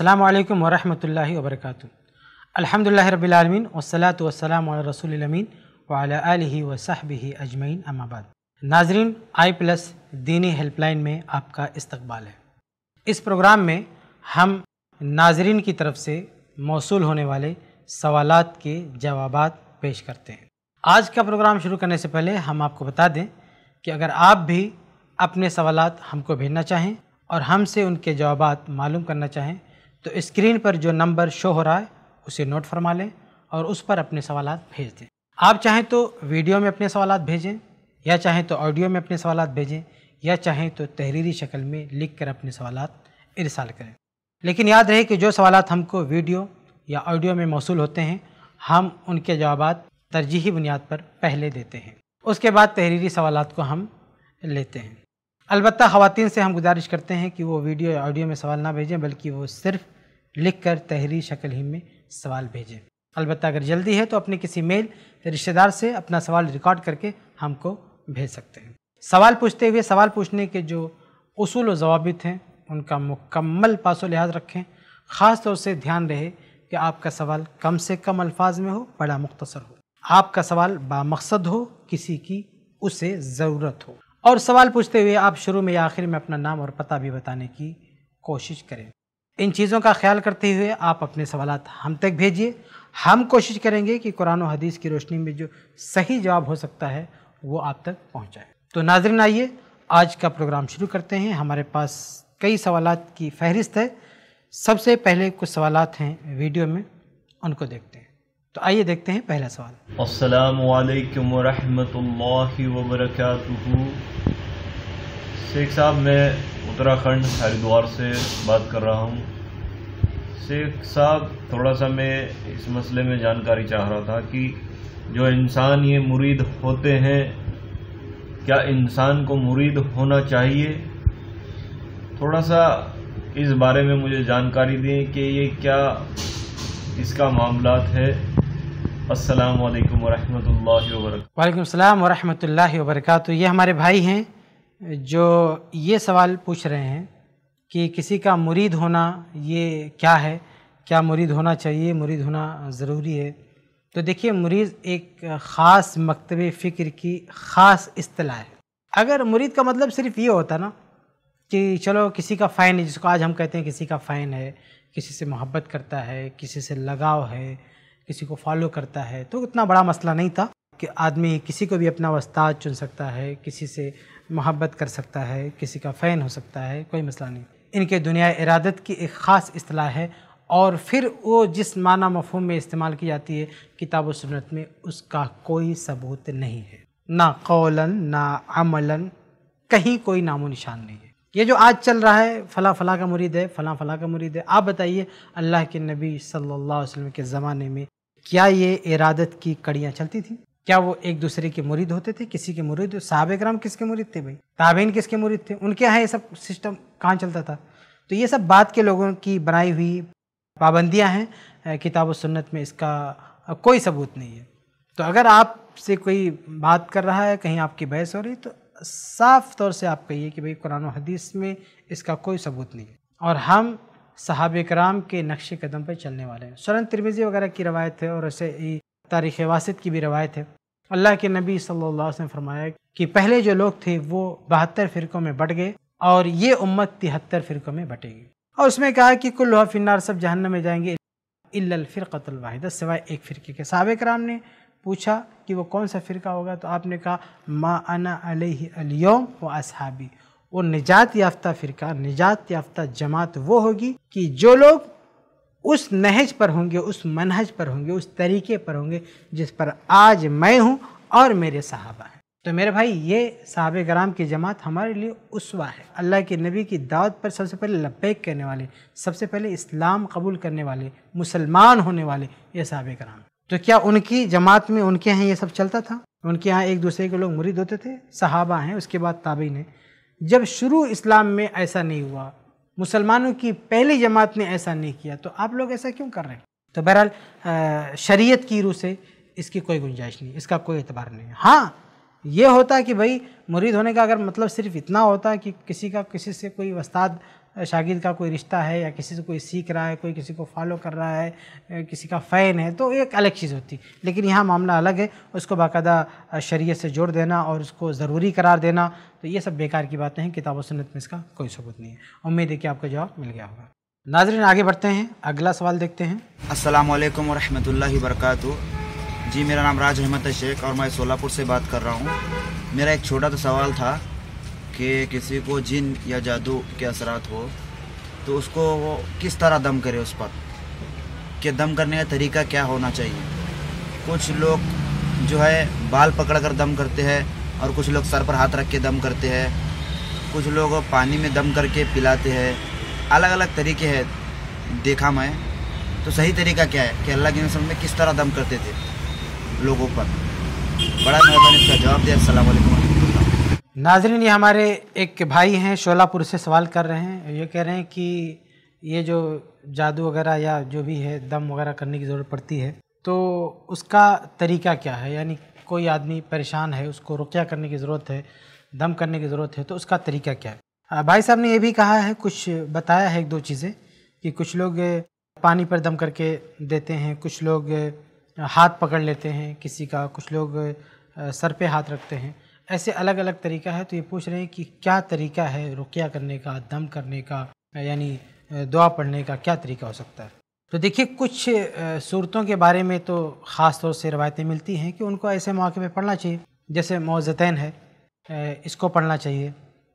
अल्लाम वरहमल वर्क अलहमदिल्ला रबीआलमीन वसलात वसलाम रसोलमीन वाली वसाहबी अजमैन अमाबाद नाजरीन आई प्लस दीनी हेल्पलाइन में आपका इस्तबाल है इस प्रोग्राम में हम नाजरीन की तरफ से मौसू होने वाले सवाल के जवाब पेश करते हैं आज का प्रोग्राम शुरू करने से पहले हम आपको बता दें कि अगर आप भी अपने सवाल हमको भेजना चाहें और हमसे उनके जवाब मालूम करना चाहें तो स्क्रीन पर जो नंबर शो हो रहा है उसे नोट फरमा लें और उस पर अपने सवाल भेज दें आप चाहें तो वीडियो में अपने सवाल भेजें या चाहें तो ऑडियो में अपने सवाल भेजें या चाहें तो तहरीरी शक्ल में लिख कर अपने सवाल इरसाल करें लेकिन याद रहे कि जो सवाल हमको वीडियो या ऑडियो में मौसू होते हैं हम उनके जवाब तरजीही बुनियाद पर पहले देते हैं उसके बाद तहरीरी सवाल को हम लेते हैं अलबत् ख़वान से हम गुजारिश करते हैं कि वो वीडियो या ऑडियो में सवाल ना भेजें बल्कि वो सिर्फ़ लिख कर तहरी शक्ल ही में सवाल भेजें अलबत्त अगर जल्दी है तो अपने किसी मेल रिश्तेदार से अपना सवाल रिकॉर्ड करके हमको भेज सकते हैं सवाल पूछते हुए सवाल पूछने के जो असूल जवाब हैं उनका मुकम्मल पासो लिहाज रखें ख़ास तौर से ध्यान रहे कि आपका सवाल कम से कम अल्फाज में हो बड़ा मुख्तसर हो आपका सवाल बामकसद हो किसी की उसे ज़रूरत हो और सवाल पूछते हुए आप शुरू में या आखिर में अपना नाम और पता भी बताने की कोशिश करें इन चीज़ों का ख्याल करते हुए आप अपने सवाल हम तक भेजिए हम कोशिश करेंगे कि कुरान और हदीस की रोशनी में जो सही जवाब हो सकता है वो आप तक पहुँचाए तो नाजरन आइए आज का प्रोग्राम शुरू करते हैं हमारे पास कई सवाल की फहरिस्त है सबसे पहले कुछ सवाल हैं वीडियो में उनको देखते हैं तो आइए देखते हैं पहला सवाल असलकम वरहमल वर्क शेख साहब मैं उत्तराखंड हरिद्वार से बात कर रहा हूँ शेख साहब थोड़ा सा मैं इस मसले में जानकारी चाह रहा था कि जो इंसान ये मुरीद होते हैं क्या इंसान को मुरीद होना चाहिए थोड़ा सा इस बारे में मुझे जानकारी दें कि ये क्या इसका मामला है असलकम वरहमल वरक वालेकाम वरहमल वर्क ये हमारे भाई हैं जो ये सवाल पूछ रहे हैं कि किसी का मुरीद होना ये क्या है क्या मुरीद होना चाहिए मुरीद होना ज़रूरी है तो देखिए मुरीद एक ख़ास मकतब फ़िक्र की ख़ास असलाह है अगर मुरीद का मतलब सिर्फ ये होता ना कि चलो किसी का फ़ैन है जिसको आज हम कहते हैं किसी का फ़ैन है किसी से मोहब्बत करता है किसी से लगाव है किसी को फॉलो करता है तो इतना बड़ा मसला नहीं था कि आदमी किसी को भी अपना वस्ताद चुन सकता है किसी से मोहब्बत कर सकता है किसी का फ़ैन हो सकता है कोई मसला नहीं इनके दुनिया इरादत की एक ख़ास असलाह है और फिर वो जिस माना मफहम में इस्तेमाल की जाती है किताब सुनत में उसका कोई सबूत नहीं है ना कौलन ना अमलन कहीं कोई नामो निशान नहीं है ये जो आज चल रहा है फ़ला फ़ला का मुरीद है फ़ला फ़ला का मुरीद है आप बताइए अल्लाह के नबी सल्लल्लाहु अलैहि वसल्लम के ज़माने में क्या ये इरादत की कड़ियाँ चलती थी क्या वो एक दूसरे के मुरीद होते थे किसी के मुरीद साहब कराम किसके मुरीद थे भाई ताबेन किसके मुरीद थे उनके यहाँ ये सब सिस्टम कहाँ चलता था तो ये सब बात के लोगों की बनाई हुई पाबंदियाँ हैं किताब सुन्नत में इसका कोई सबूत नहीं है तो अगर आपसे कोई बात कर रहा है कहीं आपकी बहस हो रही तो साफ तौर से आप कहिए कि भाई कुरान हदीस में इसका कोई सबूत नहीं है और हम सहाब कराम के नक्शे कदम पर चलने वाले हैं सुरन तिरमिज़ी वगैरह की रवायत है और ऐसे ही तारीख़ वासित की भी रवायत है अल्लाह के नबी सल्लल्लाहु अलैहि वसल्लम ने फरमाया कि पहले जो लोग थे वो बहत्तर फ़िरक़ों में बट गए और ये उम्मत तिहत्तर फ़िरक़ों में बटेगी और उसमें कहा कि कुल हाँ फिनार सब जहन्नम में जाएंगे इल्लफ़िरक़तलवाहिदा सिवाय एक फ़िरके के साहब कराम ने पूछा कि वो कौन सा फ़िरका होगा तो आपने कहा मा अना अलैहियम व असहाबी वो निजात याफ्ता फ़िरका निजात याफ्ता जमात वो होगी कि जो लोग उस नहज पर होंगे उस मनहज पर होंगे उस तरीके पर होंगे जिस पर आज मैं हूँ और मेरे साहबा हैं तो मेरे भाई ये साहब कराम की जमात हमारे लिए उसवा है अल्लाह के नबी की दावत पर सबसे पहले लपेक करने वाले सबसे पहले इस्लाम कबूल करने वाले मुसलमान होने वाले ये साहब कराम तो क्या उनकी जमात में उनके यहाँ ये सब चलता था उनके यहाँ एक दूसरे के लोग मुरीद होते थे सहाबा हैं उसके बाद ताबिन है जब शुरू इस्लाम में ऐसा नहीं हुआ मुसलमानों की पहली जमात ने ऐसा नहीं किया तो आप लोग ऐसा क्यों कर रहे हैं तो बहरहाल शरीयत की रूह से इसकी कोई गुंजाइश नहीं इसका कोई एतबार नहीं है हाँ ये होता कि भाई मुरीद होने का अगर मतलब सिर्फ इतना होता कि किसी का किसी से कोई वस्ताद शागिद का कोई रिश्ता है या किसी से कोई सीख रहा है कोई किसी को फॉलो कर रहा है किसी का फ़ैन है तो एक अलग चीज़ होती लेकिन यहाँ मामला अलग है उसको बाकायदा शरीय से जोड़ देना और उसको ज़रूरी करार देना तो ये सब बेकार की बातें हैं किताब सन्नत में इसका कोई सबूत नहीं है उम्मीद है कि आपका जवाब मिल गया होगा नाजरन आगे बढ़ते हैं अगला सवाल देखते हैं अस्सलाम वालेकुम वरहमतुल्लाहि जी मेरा नाम राज अहमद शेख और मैं सोलापुर से बात कर रहा हूँ मेरा एक छोटा सा सवाल था कि किसी को जिन या जादू के असरात हो तो उसको वो किस तरह दम करे उस पर कि दम करने का तरीका क्या होना चाहिए कुछ लोग जो है बाल पकड़ कर दम करते हैं और कुछ लोग सर पर हाथ रख के दम करते हैं कुछ लोग पानी में दम करके पिलाते हैं अलग अलग तरीके हैं देखा मैं तो सही तरीका क्या है कि अल्लाह के नसल में किस तरह दम करते थे लोगों पर बड़ा मेहरबानी इसका जवाब दिया असल नाजरीन ये हमारे एक भाई हैं शोलापुर से सवाल कर रहे हैं ये कह रहे हैं कि ये जो जादू वगैरह या जो भी है दम वगैरह करने की ज़रूरत पड़ती है तो उसका तरीका क्या है यानी कोई आदमी परेशान है उसको रुकिया करने की ज़रूरत है दम करने की ज़रूरत है तो उसका तरीका क्या है भाई साहब ने ये भी कहा है कुछ बताया है एक दो चीज़ें कि कुछ लोग पानी पर दम करके देते हैं कुछ लोग हाथ पकड़ लेते हैं किसी का कुछ लोग सर पे हाथ रखते हैं ऐसे अलग अलग तरीका है तो ये पूछ रहे हैं कि क्या तरीका है रुकिया करने का दम करने का यानी दुआ पढ़ने का क्या तरीका हो सकता है तो देखिए कुछ सूरतों के बारे में तो ख़ास तौर से रवायतें मिलती हैं कि उनको ऐसे मौके पर पढ़ना चाहिए जैसे मोज़तैन है इसको पढ़ना चाहिए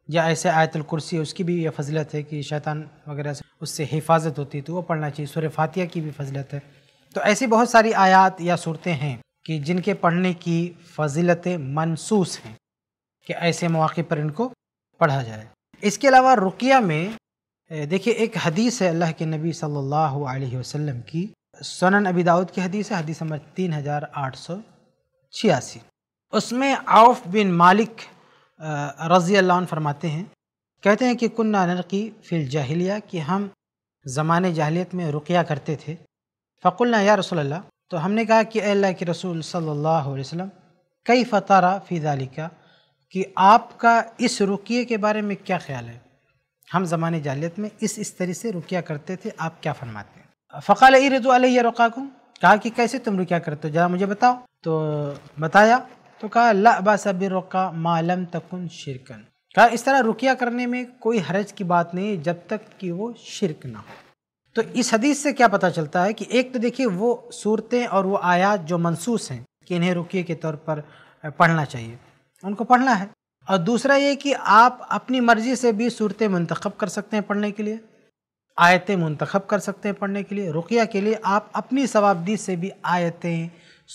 या ऐसे आयतल कुर्सी उसकी भी यह फजलत है कि शैतान वगैरह से उससे हिफाजत होती है तो वो पढ़ना चाहिए सुर फातिया की भी फजलत है तो ऐसी बहुत सारी आयात या सूरतें हैं कि जिनके पढ़ने की फजीलतें मनसूस हैं कि ऐसे मौके पर इनको पढ़ा जाए इसके अलावा रुकिया में देखिए एक हदीस है अल्लाह के नबी सल्लल्लाहु अलैहि वसल्लम की सनन अबी दाऊद की हदीस है हदीस नंबर तीन हज़ार आठ सौ छियासी उसमें आउफ बिन मालिक रज़ी अल्लाह फरमाते हैं कहते हैं कि कुन्ना नरकी फिल जाहिलिया कि हम ज़माने जाहिलियत में रुकिया करते थे फ़कुल्ला या रसोल्ला तो हमने कहा कि अल्लाह के रसूल सल्लल्लाहु अलैहि वसल्लम कई फ़तारा फ़ी दालिका कि आपका इस रुकिए के बारे में क्या ख्याल है हम ज़माने जालियत में इस इस तरह से रुकिया करते थे आप क्या फरमाते हैं फ़काल रज़ुआ रुकाकुम कहा कि कैसे तुम रुकिया करते हो जरा मुझे बताओ तो बताया तो कहा सब रुका मालम तकन शिरकन कहा इस तरह रुकिया करने में कोई हरज की बात नहीं जब तक कि वो शिरक ना हो तो इस हदीस से क्या पता चलता है कि एक तो देखिए वो सूरतें और वो आयात जो मनसूस हैं कि इन्हें रुकिए के तौर पर पढ़ना चाहिए उनको पढ़ना है और दूसरा ये कि आप अपनी मर्ज़ी से भी सूरतें मंतखब कर सकते हैं पढ़ने के लिए आयतें मंतखब कर सकते हैं पढ़ने के लिए रुकिया के लिए आप अपनी सवाबदी से भी आयतें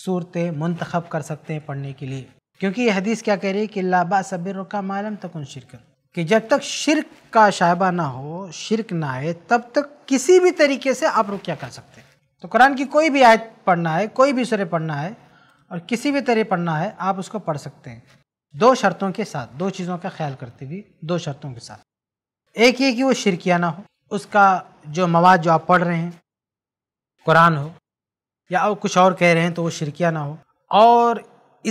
सूरतें मंतखब कर सकते हैं पढ़ने के लिए क्योंकि यह हदीस क्या कह रही है कि लाबा सबिर का मालम तक उन शिरकत कि जब तक शिरक का शायबा ना हो शिरक ना आए तब तक किसी भी तरीके से आप रुकिया कर सकते हैं तो कुरान की कोई भी आयत पढ़ना है कोई भी सुरह पढ़ना है और किसी भी तरह पढ़ना है आप उसको पढ़ सकते हैं दो शर्तों के साथ दो चीज़ों का ख्याल करते हुए दो शर्तों के साथ एक ये कि वो शिरकिया ना हो उसका जो मवाद जो आप पढ़ रहे हैं कुरान हो या आप कुछ और कह रहे हैं तो वो शिरकिया ना हो और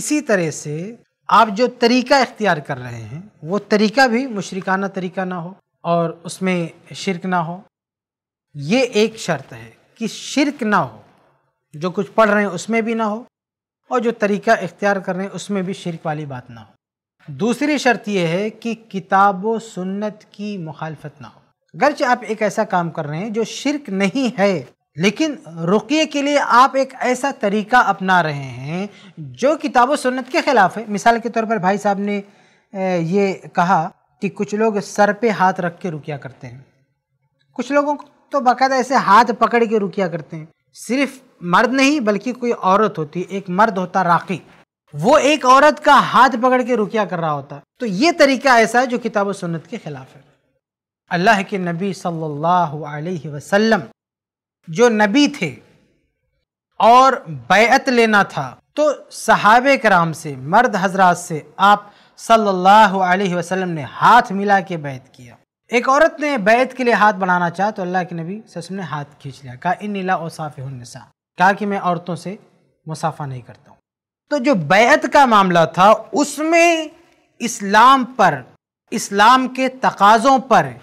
इसी तरह से आप जो तरीका इख्तियार कर रहे हैं वो तरीका भी मुशरकाना तरीका ना हो और उसमें शिरक ना हो ये एक शर्त है कि शिरक ना हो जो कुछ पढ़ रहे हैं उसमें भी ना हो और जो तरीका इख्तियार कर रहे हैं उसमें भी शिरक वाली बात ना हो दूसरी शर्त यह है कि किताब व सुन्नत की मुखालफत ना हो गर्च आप एक ऐसा काम कर रहे हैं जो शिरक नहीं है लेकिन रुकिए के लिए आप एक ऐसा तरीका अपना रहे हैं जो किताब व सुन्नत के ख़िलाफ़ है मिसाल के तौर पर भाई साहब ने ये कहा कि कुछ लोग सर पे हाथ रख के रुकिया करते हैं कुछ लोगों को तो बाकायदा ऐसे हाथ पकड़ के रुकिया करते हैं सिर्फ मर्द नहीं बल्कि कोई औरत होती एक मर्द होता राखी वो एक औरत का हाथ पकड़ के रुकिया कर रहा होता तो ये तरीका ऐसा है जो किताब सुन्नत के खिलाफ है अल्लाह के नबी सल्लल्लाहु अलैहि वसल्लम जो नबी थे और बैत लेना था तो सहाबे कराम से मर्द हजरात से आप सल्लल्लाहु अलैहि वसल्लम ने हाथ मिला के बैत किया एक औरत ने बैत के लिए हाथ बढ़ाना चाहा तो अल्लाह के नबी ससम ने हाथ खींच लिया कहा इन नीला ओसाफ़ नसा कहा कि मैं औरतों से मुसाफा नहीं करता हूँ तो जो बैत का मामला था उसमें इस्लाम पर इस्लाम के तकाज़ों पर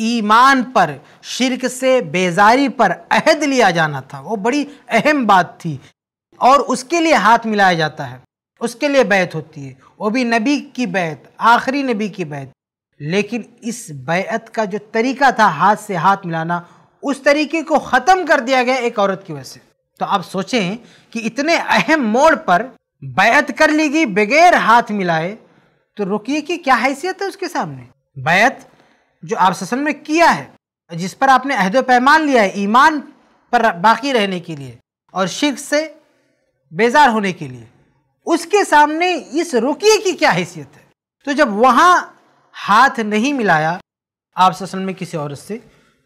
ईमान पर शिरक से बेजारी पर अहद लिया जाना था वो बड़ी अहम बात थी और उसके लिए हाथ मिलाया जाता है उसके लिए बैत होती है वो भी नबी की बैत आखिरी नबी की बैत लेकिन इस बैत का जो तरीका था हाथ से हाथ मिलाना उस तरीके को ख़त्म कर दिया गया एक औरत की वजह से तो आप सोचें कि इतने अहम मोड़ पर बैत कर ली गई बगैर हाथ मिलाए तो रुकिए कि क्या हैसियत है उसके सामने बैत जो आप ससन में किया है जिस पर आपने अहद पैमान लिया है ईमान पर बाकी रहने के लिए और शिख से बेजार होने के लिए उसके सामने इस रुकिए की क्या हैसियत है तो जब वहाँ हाथ नहीं मिलाया आप ससन में किसी औरत से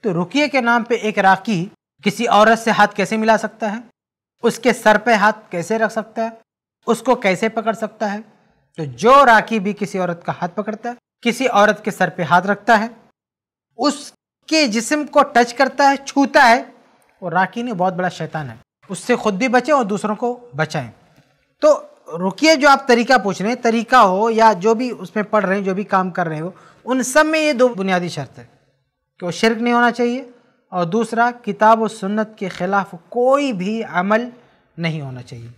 तो रुकिए के नाम पे एक राखी किसी औरत से हाथ कैसे मिला सकता है उसके सर पे हाथ कैसे रख सकता है उसको कैसे पकड़ सकता है तो जो राखी भी किसी औरत का हाथ पकड़ता है किसी औरत के सर पे हाथ रखता है उसके जिस्म को टच करता है छूता है और राखी ने बहुत बड़ा शैतान है उससे खुद भी बचें और दूसरों को बचाएं तो रुकिए जो आप तरीका पूछ रहे हैं तरीका हो या जो भी उसमें पढ़ रहे हैं जो भी काम कर रहे हो उन सब में ये दो बुनियादी शर्त है कि वो शिरक नहीं होना चाहिए और दूसरा किताब व सुन्नत के ख़िलाफ़ कोई भी अमल नहीं होना चाहिए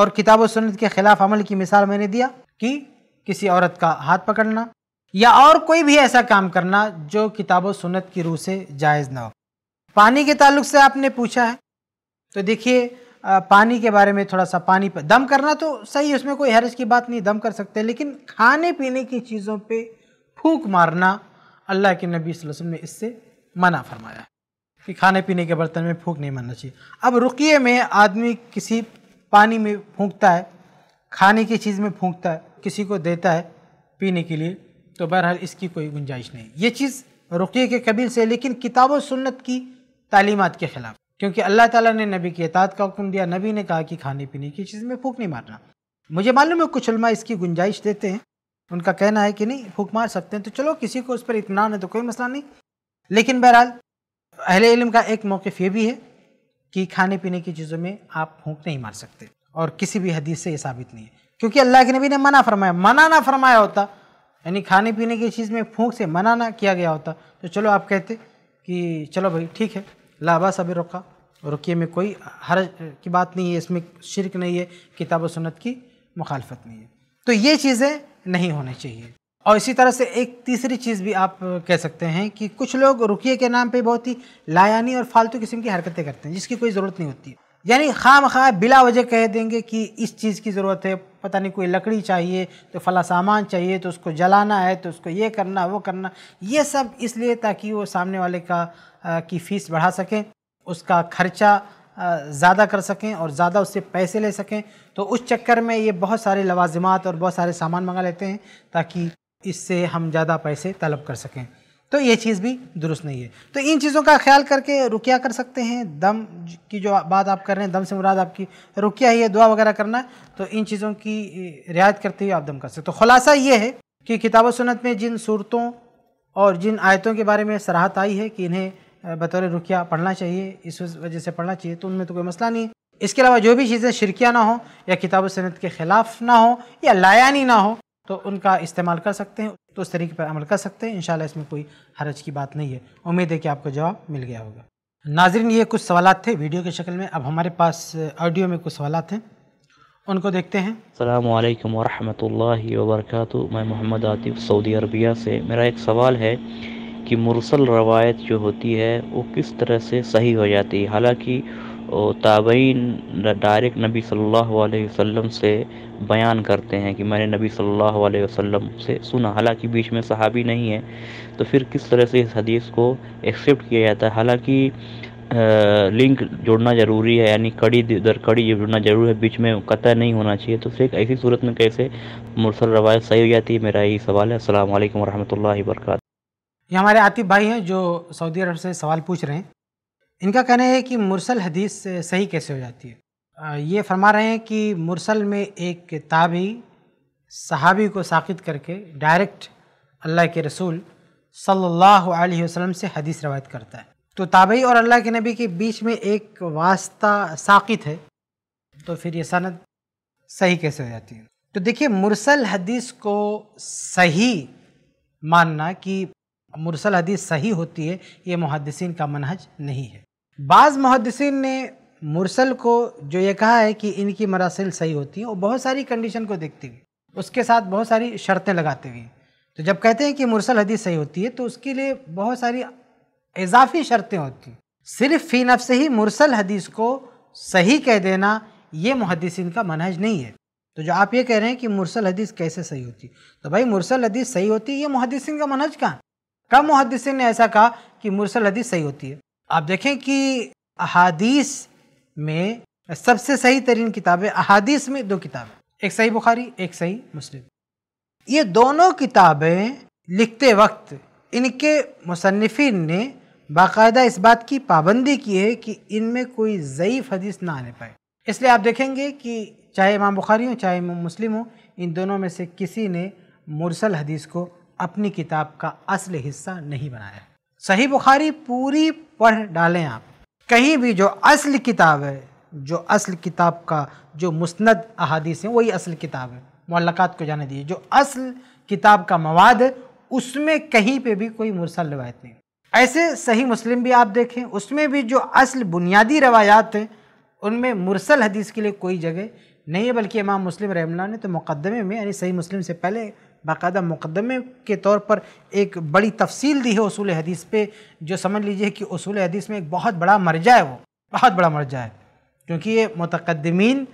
और किताब व सुन्नत के ख़िलाफ़ अमल की मिसाल मैंने दिया कि किसी औरत का हाथ पकड़ना या और कोई भी ऐसा काम करना जो किताब व सुन्नत की रूह से जायज़ ना हो पानी के ताल्लुक से आपने पूछा है तो देखिए पानी के बारे में थोड़ा सा पानी पर दम करना तो सही है उसमें कोई हरज की बात नहीं दम कर सकते लेकिन खाने पीने की चीज़ों पे फूक मारना अल्लाह के नबी वसल्लम ने इससे मना फरमाया कि खाने पीने के बर्तन में फूंक नहीं मारना चाहिए अब रुकिए में आदमी किसी पानी में फूंकता है खाने की चीज़ में फूंकता है किसी को देता है पीने के लिए तो बहरहाल इसकी कोई गुंजाइश नहीं ये चीज़ रुकिए के कबील से लेकिन किताबों सुन्नत की तालीमत के ख़िलाफ़ क्योंकि अल्लाह ताला ने नबी की एतात का हुक्म दिया नबी ने कहा कि खाने पीने की चीज़ में फूक नहीं मारना मुझे मालूम है कुछ उलमा इसकी गुंजाइश देते हैं उनका कहना है कि नहीं फूक मार सकते हैं तो चलो किसी को उस पर इतना है तो कोई मसला नहीं लेकिन बहरहाल अहल इलम का एक मौक़ ये भी है कि खाने पीने की चीज़ों में आप फूंक नहीं मार सकते और किसी भी हदीस से ये साबित नहीं है क्योंकि अल्लाह के नबी ने मना फरमाया मना ना फरमाया होता यानी खाने पीने की चीज़ में फूंक से मना ना किया गया होता तो चलो आप कहते कि चलो भाई ठीक है लाबा सभी रुका रुकिए में कोई हर की बात नहीं है इसमें शिरक नहीं है किताब सुन्नत की मुखालफत नहीं है तो ये चीज़ें नहीं होनी चाहिए और इसी तरह से एक तीसरी चीज़ भी आप कह सकते हैं कि कुछ लोग रुकिए के नाम पे बहुत ही लायानी और फालतू किस्म की हरकतें करते हैं जिसकी कोई ज़रूरत नहीं होती यानी खाम खा बिला वजह कह देंगे कि इस चीज़ की ज़रूरत है पता नहीं कोई लकड़ी चाहिए तो फला सामान चाहिए तो उसको जलाना है तो उसको ये करना वो करना ये सब इसलिए ताकि वो सामने वाले का आ, की फ़ीस बढ़ा सकें उसका खर्चा ज़्यादा कर सकें और ज़्यादा उससे पैसे ले सकें तो उस चक्कर में ये बहुत सारे लवाजमात और बहुत सारे सामान मंगा लेते हैं ताकि इससे हम ज़्यादा पैसे तलब कर सकें तो ये चीज़ भी दुरुस्त नहीं है तो इन चीज़ों का ख्याल करके रुकिया कर सकते हैं दम की जो बात आप कर रहे हैं दम से मुराद आपकी रुकिया ही है दुआ वगैरह करना तो इन चीज़ों की रियायत करते हुए आप दम कर सकते तो खुलासा ये है कि किताब सुनत में जिन सूरतों और जिन आयतों के बारे में सराहत आई है कि इन्हें बतौर रुकिया पढ़ना चाहिए इस वजह से पढ़ना चाहिए तो उनमें तो कोई मसला नहीं इसके अलावा जो भी चीज़ें शिरकिया ना हो या किताब सनत के ख़िलाफ़ ना हो या लायानी ना हो तो उनका इस्तेमाल कर सकते हैं तो उस तरीके पर अमल कर सकते हैं इन इसमें कोई हरज की बात नहीं है उम्मीद है कि आपको जवाब मिल गया होगा नाजरीन ये कुछ सवाल थे वीडियो की शक्ल में अब हमारे पास ऑडियो में कुछ सवाल हैं उनको देखते हैं अल्लाम वरहमतुल्लाहि वरक मैं मोहम्मद आतिफ सऊदी अरबिया से मेरा एक सवाल है कि मुरसल रवायत जो होती है वो किस तरह से सही हो जाती है हालांकि ताबीन डायरेक्ट नबी सल्लल्लाहु अलैहि वसल्लम से बयान करते हैं कि मैंने नबी सल्लल्लाहु अलैहि वसल्लम से सुना हालांकि बीच में सहाबी नहीं है तो फिर किस तरह से इस हदीस को एक्सेप्ट किया जाता है हालांकि लिंक जोड़ना ज़रूरी है यानी कड़ी दर कड़ी जुड़ना ज़रूरी है बीच में कतः नहीं होना चाहिए तो फिर ऐसी सूरत में कैसे मुरसल रवायत सही हो जाती है मेरा यही सवाल है असल वरहमल वरक ये हमारे आतिफ भाई हैं जो सऊदी अरब से सवाल पूछ रहे हैं इनका कहना है कि मुरसल हदीस सही कैसे हो जाती है ये फरमा रहे हैं कि मुरसल में एक किताबी सहाबी को साखित करके डायरेक्ट अल्लाह के रसूल सल्लल्लाहु अलैहि वसल्लम से हदीस रवायत करता है तो ताबई और अल्लाह के नबी के बीच में एक वास्ता साकित है तो फिर ये सनद सही कैसे हो जाती है तो देखिए मुरसल हदीस को सही मानना कि मुरसल हदीस सही होती है ये मुहदसिन का मनहज नहीं है बाज़ मुहदसिन ने मुरसल को जो ये कहा है कि इनकी मरासिल सही होती हैं और बहुत सारी कंडीशन को देखते हुए उसके साथ बहुत सारी शर्तें लगाते हुए तो जब कहते हैं कि मुरसल हदीस सही होती है तो उसके लिए बहुत सारी इजाफी शर्तें होती हैं सिर्फ फ़ी नफ से ही मुरसल हदीस को सही कह देना ये मुहदसिन का मनहज नहीं है तो जो आप ये कह रहे हैं कि मुरसल हदीस कैसे सही होती तो भाई मुरसल हदीस सही होती है ये मुहदसिन का मनहज कहाँ कब मुहदसिन ने ऐसा कहा कि मुरसल हदीस सही होती है आप देखें कि अहादीस में सबसे सही तरीन किताबें अहादीस में दो किताबें एक सही बुखारी एक सही मुस्लिम ये दोनों किताबें लिखते वक्त इनके मुसनफिन ने बाकायदा इस बात की पाबंदी की है कि इनमें कोई ज़यीफ़ हदीस ना आने पाए इसलिए आप देखेंगे कि चाहे इमाम बुखारी हो चाहे इमाम मुस्लिम हो इन दोनों में से किसी ने मुरसल हदीस को अपनी किताब का असल हिस्सा नहीं बनाया सही बुखारी पूरी पढ़ डालें आप कहीं भी जो असल किताब है जो असल किताब का जो मुस्ंद अहादीस हैं वही असल किताब है मल्लक़ात को जाने दीजिए जो असल किताब का मवाद है उसमें कहीं पे भी कोई मुरसल रवायत नहीं ऐसे सही मुस्लिम भी आप देखें उसमें भी जो असल बुनियादी रवायात हैं उनमें मुरसल हदीस के लिए कोई जगह नहीं है बल्कि इमाम मुस्लिम रहमल्ला ने तो मुकदमे में यानी सही मुस्लिम से पहले बाकायदा मुकदमे के तौर पर एक बड़ी तफसील दी है उसूल हदीस पे जो समझ लीजिए कि उसूल हदीस में एक बहुत बड़ा मर्जा है वो बहुत बड़ा मर्जा है क्योंकि ये मतकदमीन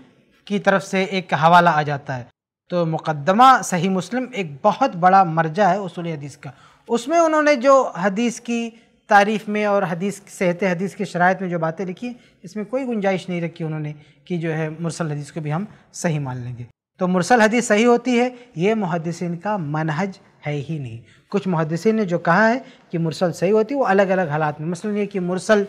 की तरफ से एक हवाला आ जाता है तो मुकदमा सही मुस्लिम एक बहुत बड़ा मर्जा है उसूल हदीस का उसमें उन्होंने जो हदीस की तारीफ़ में और हदीस सेहत हदीस की शरात में जो बातें लिखी इसमें कोई गुंजाइश नहीं रखी उन्होंने कि जो है मुरसल हदीस को भी हम सही मान लेंगे तो मुरसल हदीस सही होती है ये मुहदसिन का मनहज है ही नहीं कुछ मुहदसिन ने जो कहा है कि मुरसल सही होती है वो अलग अलग हालात में मसलन ये कि मुरसल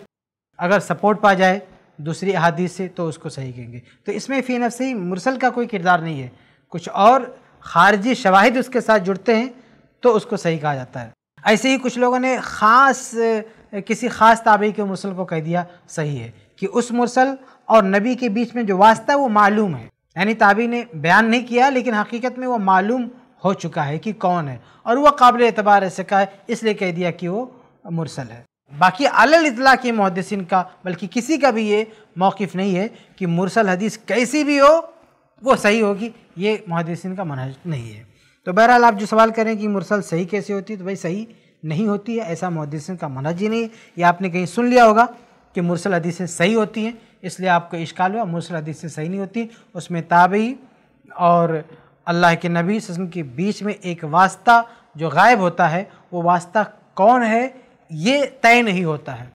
अगर सपोर्ट पा जाए दूसरी अहादीस से तो उसको सही कहेंगे तो इसमें फ़ी नफ ही मुरसल का कोई किरदार नहीं है कुछ और खारजी शवाहिद उसके साथ जुड़ते हैं तो उसको सही कहा जाता है ऐसे ही कुछ लोगों ने ख़ास किसी ख़ास ताबे के मुरसल को कह दिया सही है कि उस मुरसल और नबी के बीच में जो वास्ता है वो मालूम है यानी ताबी ने बयान नहीं किया लेकिन हकीकत में वो मालूम हो चुका है कि कौन है और वह काबिल एतबार ऐसे का है इसलिए कह दिया कि वो मुरसल है बाकी अलल इतला के मुहदसिन का बल्कि किसी का भी ये मौक़ नहीं है कि मुरसल हदीस कैसी भी हो वो सही होगी ये मुहदसिन का मनहज नहीं है तो बहरहाल आप जो सवाल करें कि मुरसल सही कैसे होती है तो भाई सही नहीं होती है ऐसा मुहदसिन का मनहज ही नहीं है या आपने कहीं सुन लिया होगा कि मुरसल हदीसें सही होती हैं इसलिए आपको इश्काल हुआ मुसल हदीस से सही नहीं होती उसमें ताबी और अल्लाह के नबी सस्म के बीच में एक वास्ता जो गायब होता है वो वास्ता कौन है ये तय नहीं होता है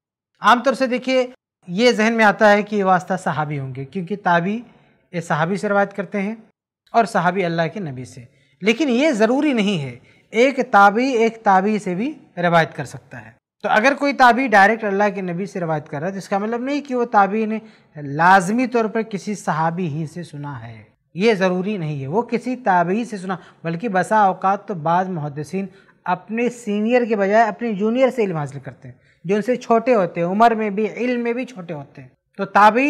आमतौर से देखिए ये जहन में आता है कि ये वास्ता सहाबी होंगे क्योंकि ताबी ये सहाबी से रवायत करते हैं और सहाबी अल्लाह के नबी से लेकिन ये ज़रूरी नहीं है एक ताबी एक ताबी से भी रवायत कर सकता है तो अगर कोई ताबी डायरेक्ट अल्लाह के नबी से रवायत कर रहा है तो इसका मतलब नहीं कि वो ताबी ने लाजमी तौर पर किसी सहाबी ही से सुना है ये ज़रूरी नहीं है वो किसी ताबी से सुना बल्कि बसा अवकात तो बाद मुहदसिन अपने सीनियर के बजाय अपने जूनियर से इल्म हासिल करते हैं जो उनसे छोटे होते हैं उम्र में भी इल्म में भी छोटे होते हैं तो ताबी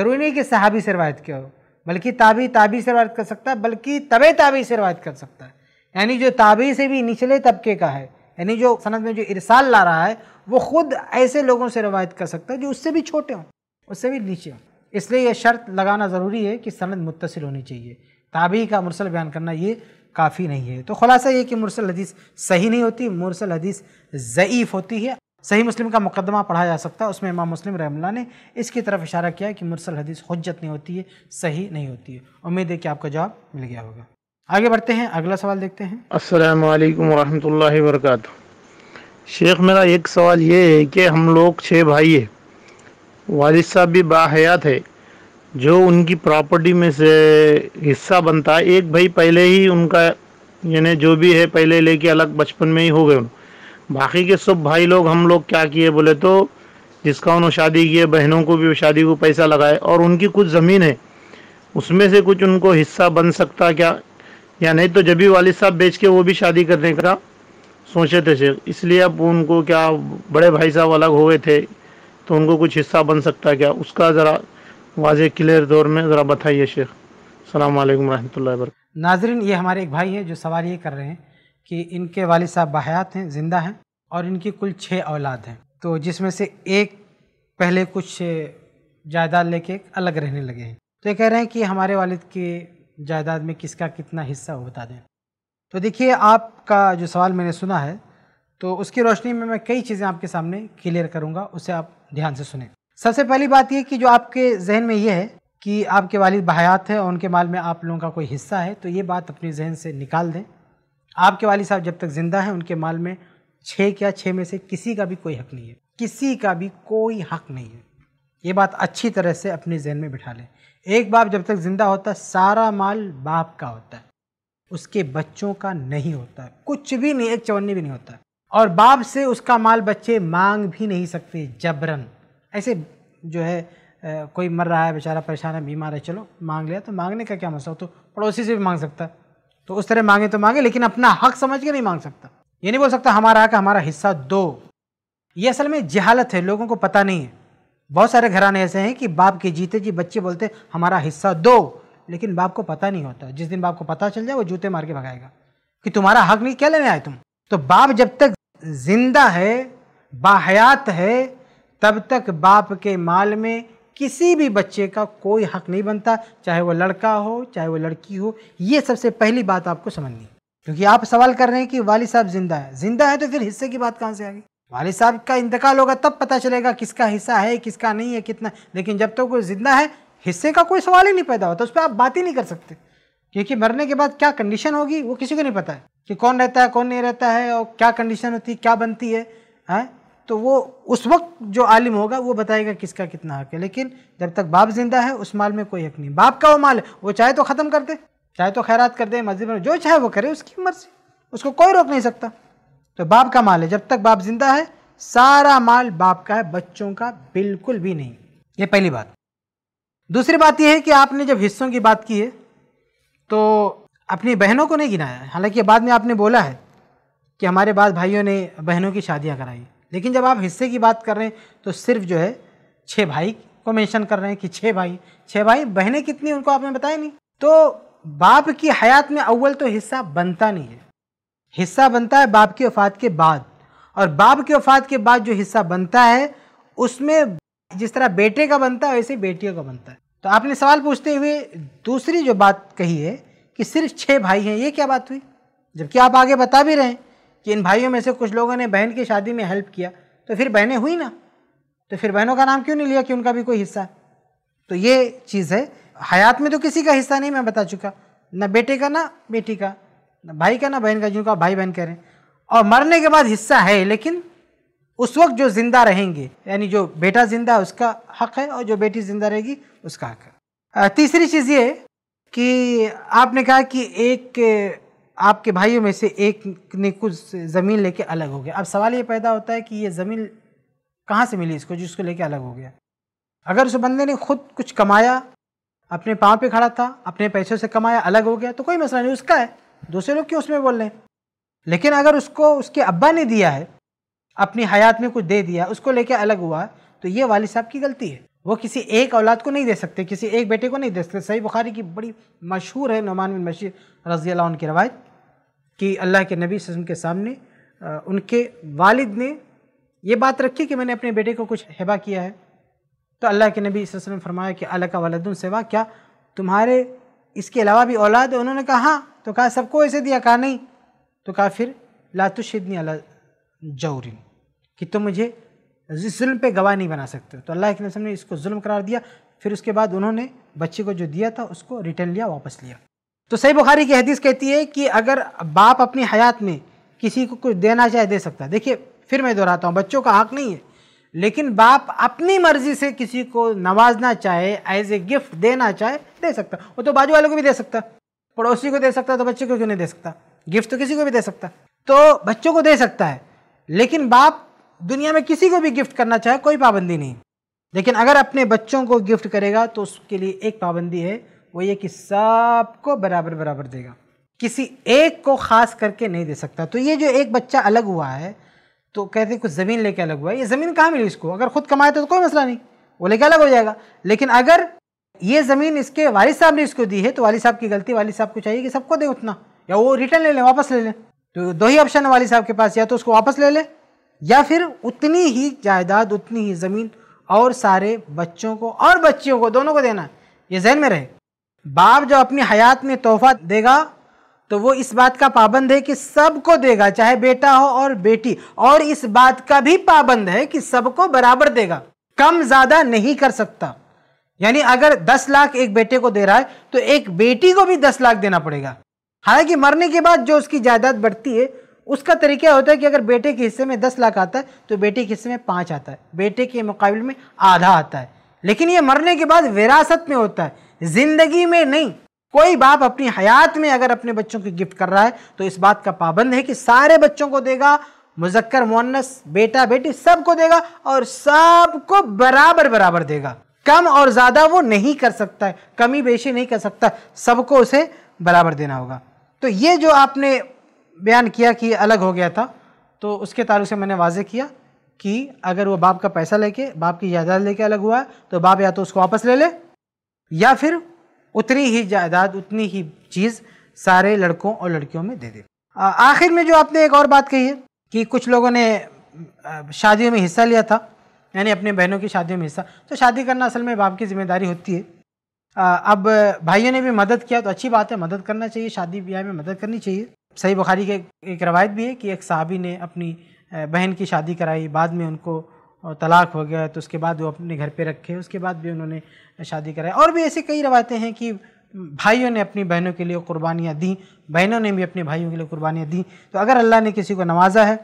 ज़रूरी नहीं कि सहाबी से रवायत किया हो बल्कि ताबी ताबी से रवायत कर सकता है बल्कि तबे ताबी से रवायत कर सकता है यानी जो ताबी से भी निचले तबके का है यानी जो सनत में जो इरसाल ला रहा है वो खुद ऐसे लोगों से रवायत कर सकता है जो उससे भी छोटे हों उससे भी नीचे हों इसलिए यह शर्त लगाना ज़रूरी है कि सनत मुतसिल होनी चाहिए ताबी का मुरसल बयान करना ये काफ़ी नहीं है तो खुलासा ये कि मुरसल हदीस सही नहीं होती मुरसल हदीस ज़यीफ़ होती है सही मुस्लिम का मुकदमा पढ़ा जा सकता है उसमें इमाम मुस्लिम रहमल्ला ने इसकी तरफ इशारा किया कि मुरसल हदीस हजत नहीं होती है सही नहीं होती है उम्मीद है कि आपका जवाब मिल गया होगा आगे बढ़ते हैं अगला सवाल देखते हैं असल वरह वरक शेख मेरा एक सवाल ये है कि हम लोग छः भाई है वाल साहब भी बाहयात है जो उनकी प्रॉपर्टी में से हिस्सा बनता है एक भाई पहले ही उनका यानी जो भी है पहले लेके अलग बचपन में ही हो गए बाकी के सब भाई लोग हम लोग क्या किए बोले तो जिसका उन्होंने शादी किए बहनों को भी शादी को पैसा लगाए और उनकी कुछ ज़मीन है उसमें से कुछ उनको हिस्सा बन सकता क्या या नहीं तो जब भी वालिद साहब बेच के वो भी शादी करने का सोचे थे शेख इसलिए अब उनको क्या बड़े भाई साहब अलग हुए थे तो उनको कुछ हिस्सा बन सकता क्या उसका ज़रा वाज क्लियर दौर में ज़रा बताइए शेख अल्लाम वरहमल वर्क नाजरीन ये हमारे एक भाई है जो सवाल ये कर रहे हैं कि इनके वाल साहब बाहयात हैं ज़िंदा हैं और इनकी कुल छः औलाद हैं तो जिसमें से एक पहले कुछ जायदाद लेके अलग रहने लगे हैं तो ये कह रहे हैं कि हमारे वालिद के जायदाद में किसका कितना हिस्सा हो बता दें तो देखिए आपका जो सवाल मैंने सुना है तो उसकी रोशनी में मैं कई चीज़ें आपके सामने क्लियर करूँगा उसे आप ध्यान से सुने सबसे पहली बात यह कि जो आपके जहन में यह है कि आपके वालिद बहायात हैं और उनके माल में आप लोगों का कोई हिस्सा है तो ये बात अपने जहन से निकाल दें आपके वालिद साहब जब तक ज़िंदा हैं उनके माल में छः क्या छः में से किसी का भी कोई हक नहीं है किसी का भी कोई हक नहीं है ये बात अच्छी तरह से अपने जहन में बिठा लें एक बाप जब तक ज़िंदा होता है सारा माल बाप का होता है उसके बच्चों का नहीं होता है कुछ भी नहीं एक चवन्नी भी नहीं होता और बाप से उसका माल बच्चे मांग भी नहीं सकते जबरन ऐसे जो है आ, कोई मर रहा है बेचारा परेशान है बीमार है चलो मांग लिया तो मांगने का क्या मसला हो तो पड़ोसी से भी मांग सकता है तो उस तरह मांगे तो मांगे लेकिन अपना हक समझ के नहीं मांग सकता ये नहीं बोल सकता हमारा हक हमारा हिस्सा दो ये असल में जहालत है लोगों को पता नहीं है बहुत सारे घराने ऐसे हैं कि बाप के जीते जी बच्चे बोलते हमारा हिस्सा दो लेकिन बाप को पता नहीं होता जिस दिन बाप को पता चल जाए वो जूते मार के भगाएगा कि तुम्हारा हक नहीं क्या लेने आए तुम तो बाप जब तक जिंदा है बाहयात है तब तक बाप के माल में किसी भी बच्चे का कोई हक नहीं बनता चाहे वो लड़का हो चाहे वो लड़की हो ये सबसे पहली बात आपको समझनी क्योंकि आप सवाल कर रहे हैं कि वाली साहब जिंदा है जिंदा है तो फिर हिस्से की बात कहाँ से आ गई वाले साहब का इंतकाल होगा तब पता चलेगा किसका हिस्सा है किसका नहीं है कितना लेकिन जब तक तो कोई जिंदा है हिस्से का कोई सवाल ही नहीं पैदा होता उस पर आप बात ही नहीं कर सकते क्योंकि मरने के बाद क्या कंडीशन होगी वो किसी को नहीं पता है कि कौन रहता है कौन नहीं रहता है और क्या कंडीशन होती है क्या बनती है हैं हाँ? तो वो उस वक्त जो आलिम होगा वो बताएगा किसका कितना हक है लेकिन जब तक बाप जिंदा है उस माल में कोई हक नहीं बाप का वो माल है वो चाहे तो ख़त्म कर दे चाहे तो खैरात कर दे मस्जिद में जो चाहे वो करे उसकी मर्जी उसको कोई रोक नहीं सकता तो बाप का माल है जब तक बाप जिंदा है सारा माल बाप का है बच्चों का बिल्कुल भी नहीं ये पहली बात दूसरी बात यह है कि आपने जब हिस्सों की बात की है तो अपनी बहनों को नहीं गिनाया हालांकि बाद में आपने बोला है कि हमारे बाद भाइयों ने बहनों की शादियां कराई लेकिन जब आप हिस्से की बात कर रहे हैं तो सिर्फ जो है छः भाई को मेंशन कर रहे हैं कि छः भाई छः भाई बहनें कितनी उनको आपने बताया नहीं तो बाप की हयात में अव्वल तो हिस्सा बनता नहीं है हिस्सा बनता है बाप की वफात के बाद और बाप की वफात के बाद जो हिस्सा बनता है उसमें जिस तरह बेटे का बनता है वैसे बेटियों का बनता है तो आपने सवाल पूछते हुए दूसरी जो बात कही है कि सिर्फ छः भाई हैं ये क्या बात हुई जबकि आप आगे बता भी रहे हैं कि इन भाइयों में से कुछ लोगों ने बहन की शादी में हेल्प किया तो फिर बहनें हुई ना तो फिर बहनों का नाम क्यों नहीं लिया कि उनका भी कोई हिस्सा तो ये चीज़ है हयात में तो किसी का हिस्सा नहीं मैं बता चुका ना बेटे का ना बेटी का भाई का ना बहन का जिनको भाई बहन कह रहे हैं और मरने के बाद हिस्सा है लेकिन उस वक्त जो जिंदा रहेंगे यानी जो बेटा जिंदा है उसका हक है और जो बेटी जिंदा रहेगी उसका हक है तीसरी चीज़ ये कि आपने कहा कि एक आपके भाइयों में से एक ने कुछ ज़मीन लेके अलग हो गया अब सवाल ये पैदा होता है कि ये ज़मीन कहाँ से मिली इसको जिसको लेके अलग हो गया अगर उस बंदे ने खुद कुछ कमाया अपने पाँव पे खड़ा था अपने पैसों से कमाया अलग हो गया तो कोई मसला नहीं उसका है दूसरे लोग क्यों उसमें बोल रहे हैं लेकिन अगर उसको उसके अब्बा ने दिया है अपनी हयात में कुछ दे दिया उसको लेके अलग हुआ तो ये वालिद साहब की गलती है वो किसी एक औलाद को नहीं दे सकते किसी एक बेटे को नहीं दे सकते सही बुखारी की बड़ी मशहूर है नुमान बिन बशीर रजी अल्लाह की रवायत कि अल्लाह के नबी वसम के सामने उनके वालिद ने ये बात रखी कि मैंने अपने बेटे को कुछ हिबा किया है तो अल्लाह के नबी वसम ने फरमाया कि अल्लाह का वालदन सेवा क्या तुम्हारे इसके अलावा भी औलाद है उन्होंने कहा हाँ तो कहा सबको ऐसे दिया कहा नहीं तो कहा फिर लातुशनी अला जौरिन कि तुम तो मुझे जुल्म पे गवाह नहीं बना सकते तो अल्लाह के नसम ने इसको जुल्म करार दिया फिर उसके बाद उन्होंने बच्चे को जो दिया था उसको रिटर्न लिया वापस लिया तो सही बुखारी की हदीस कहती है कि अगर बाप अपनी हयात में किसी को कुछ देना चाहे दे सकता है देखिए फिर मैं दोहराता हूँ बच्चों का हक नहीं है लेकिन बाप अपनी मर्जी से किसी को नवाजना चाहे एज ए गिफ्ट देना चाहे दे सकता वो तो बाजू वाले को भी दे सकता पड़ोसी को दे सकता है तो बच्चे को क्यों नहीं दे सकता गिफ्ट तो किसी को भी दे सकता तो बच्चों को दे सकता है लेकिन बाप दुनिया में किसी को भी गिफ्ट करना चाहे कोई पाबंदी नहीं लेकिन अगर अपने बच्चों को गिफ्ट करेगा तो उसके लिए एक पाबंदी है वो ये कि सबको बराबर बराबर देगा किसी एक को खास करके नहीं दे सकता तो ये जो एक बच्चा अलग हुआ है तो कहते हैं कुछ ज़मीन लेके अलग हुआ है ये ज़मीन कहाँ मिली उसको अगर खुद कमाए तो, तो कोई मसला नहीं वो लेके अलग हो जाएगा लेकिन अगर ये ज़मीन इसके वालिद साहब ने इसको दी है तो वालिद साहब की गलती वालिद साहब को चाहिए कि सबको दे उतना या वो रिटर्न ले लें वापस ले लें तो दो ही ऑप्शन है वालिद साहब के पास या तो उसको वापस ले लें या फिर उतनी ही जायदाद उतनी ही ज़मीन और सारे बच्चों को और बच्चियों को दोनों को देना ये जहन में रहे बाप जो अपनी हयात में तोहफा देगा तो वो इस बात का पाबंद है कि सबको देगा चाहे बेटा हो और बेटी और इस बात का भी पाबंद है कि सबको बराबर देगा कम ज़्यादा नहीं कर सकता यानी अगर दस लाख एक बेटे को दे रहा है तो एक बेटी को भी दस लाख देना पड़ेगा हालांकि मरने के बाद जो उसकी जायदाद बढ़ती है उसका तरीका होता है कि अगर बेटे के हिस्से में दस लाख आता है तो बेटे के हिस्से में पाँच आता है बेटे के मुकाबले में आधा आता है लेकिन ये मरने के बाद विरासत में होता है ज़िंदगी में नहीं कोई बाप अपनी हयात में अगर अपने बच्चों की गिफ्ट कर रहा है तो इस बात का पाबंद है कि सारे बच्चों को देगा मुजक्कर मुन्नस बेटा बेटी सबको देगा और सबको बराबर बराबर देगा कम और ज़्यादा वो नहीं कर सकता है कमी बेशी नहीं कर सकता सबको उसे बराबर देना होगा तो ये जो आपने बयान किया कि अलग हो गया था तो उसके तारुक से मैंने वाजे किया कि अगर वो बाप का पैसा लेके बाप की जायदाद लेके अलग हुआ है तो बाप या तो उसको वापस ले ले या फिर उतनी ही जायदाद उतनी ही चीज़ सारे लड़कों और लड़कियों में दे दे आखिर में जो आपने एक और बात कही है कि कुछ लोगों ने शादियों में हिस्सा लिया था यानी अपने बहनों की शादियों में हिस्सा तो शादी करना असल में बाप की जिम्मेदारी होती है आ, अब भाइयों ने भी मदद किया तो अच्छी बात है मदद करना चाहिए शादी ब्याह में मदद करनी चाहिए सही बुखारी के एक रवायत भी है कि एक साहबी ने अपनी बहन की शादी कराई बाद में उनको तलाक हो गया तो उसके बाद वो अपने घर पे रखे उसके बाद भी उन्होंने शादी कराई और भी ऐसी कई रवायतें हैं कि भाइयों ने अपनी बहनों के लिए कुर्बानियाँ दी बहनों ने भी अपने भाइयों के लिए कुर्बानियाँ दी तो अगर अल्लाह ने किसी को नवाजा है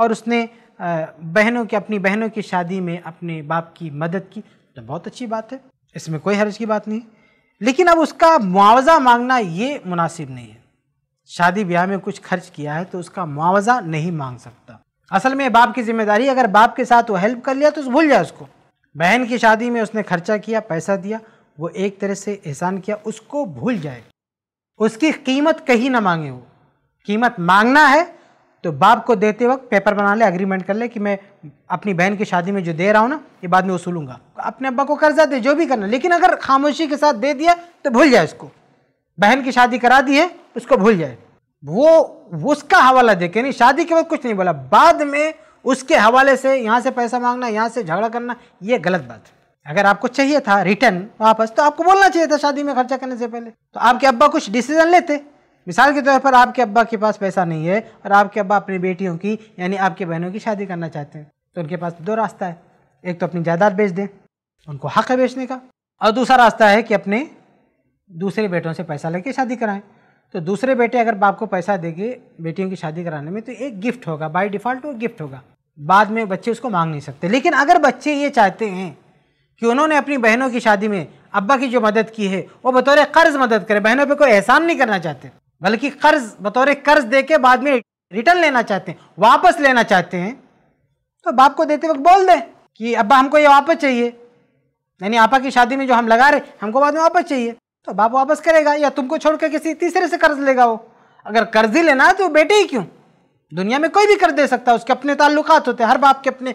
और उसने बहनों की अपनी बहनों की शादी में अपने बाप की मदद की तो बहुत अच्छी बात है इसमें कोई हर्ज की बात नहीं लेकिन अब उसका मुआवजा मांगना ये मुनासिब नहीं है शादी ब्याह में कुछ खर्च किया है तो उसका मुआवजा नहीं मांग सकता असल में बाप की जिम्मेदारी अगर बाप के साथ वो हेल्प कर लिया तो भूल जाए उसको बहन की शादी में उसने खर्चा किया पैसा दिया वो एक तरह से एहसान किया उसको भूल जाए उसकी कीमत कहीं ना मांगे वो कीमत मांगना है तो बाप को देते वक्त पेपर बना ले अग्रीमेंट कर ले कि मैं अपनी बहन की शादी में जो दे रहा हूँ ना ये बाद में वसूलूंगा अपने अब्बा को कर्जा दे जो भी करना लेकिन अगर खामोशी के साथ दे दिया तो भूल जाए उसको बहन की शादी करा दी है उसको भूल जाए वो उसका हवाला दे के नहीं शादी के वक्त कुछ नहीं बोला बाद में उसके हवाले से यहाँ से पैसा मांगना यहाँ से झगड़ा करना ये गलत बात है अगर आपको चाहिए था रिटर्न वापस तो आपको बोलना चाहिए था शादी में खर्चा करने से पहले तो आपके अब्बा कुछ डिसीजन लेते मिसाल के तौर पर आपके अब्बा के पास पैसा नहीं है और आपके अब्बा अपनी बेटियों की यानी आपके बहनों की शादी करना चाहते हैं तो उनके पास तो दो रास्ता है एक तो अपनी जायदाद बेच दें उनको हक है बेचने का और दूसरा रास्ता है कि अपने दूसरे बेटों से पैसा लेके शादी कराएं तो दूसरे बेटे अगर बाप को पैसा देंगे बेटियों की शादी कराने में तो एक गिफ्ट होगा बाय डिफ़ॉल्ट वो गिफ्ट होगा बाद में बच्चे उसको मांग नहीं सकते लेकिन अगर बच्चे ये चाहते हैं कि उन्होंने अपनी बहनों की शादी में अब्बा की जो मदद की है वो बतौर कर्ज मदद करें बहनों पर कोई एहसान नहीं करना चाहते बल्कि कर्ज बतौर कर्ज दे के बाद में रिटर्न लेना चाहते हैं वापस लेना चाहते हैं तो बाप को देते वक्त बोल दें कि अब्बा हमको ये वापस चाहिए यानी आपा की शादी में जो हम लगा रहे हमको बाद में वापस चाहिए तो बाप वापस करेगा या तुमको छोड़ कर किसी तीसरे से कर्ज लेगा वो अगर कर्ज ही लेना है तो बेटे ही क्यों दुनिया में कोई भी कर्ज़ दे सकता है उसके अपने ताल्लुक़ होते हैं हर बाप के अपने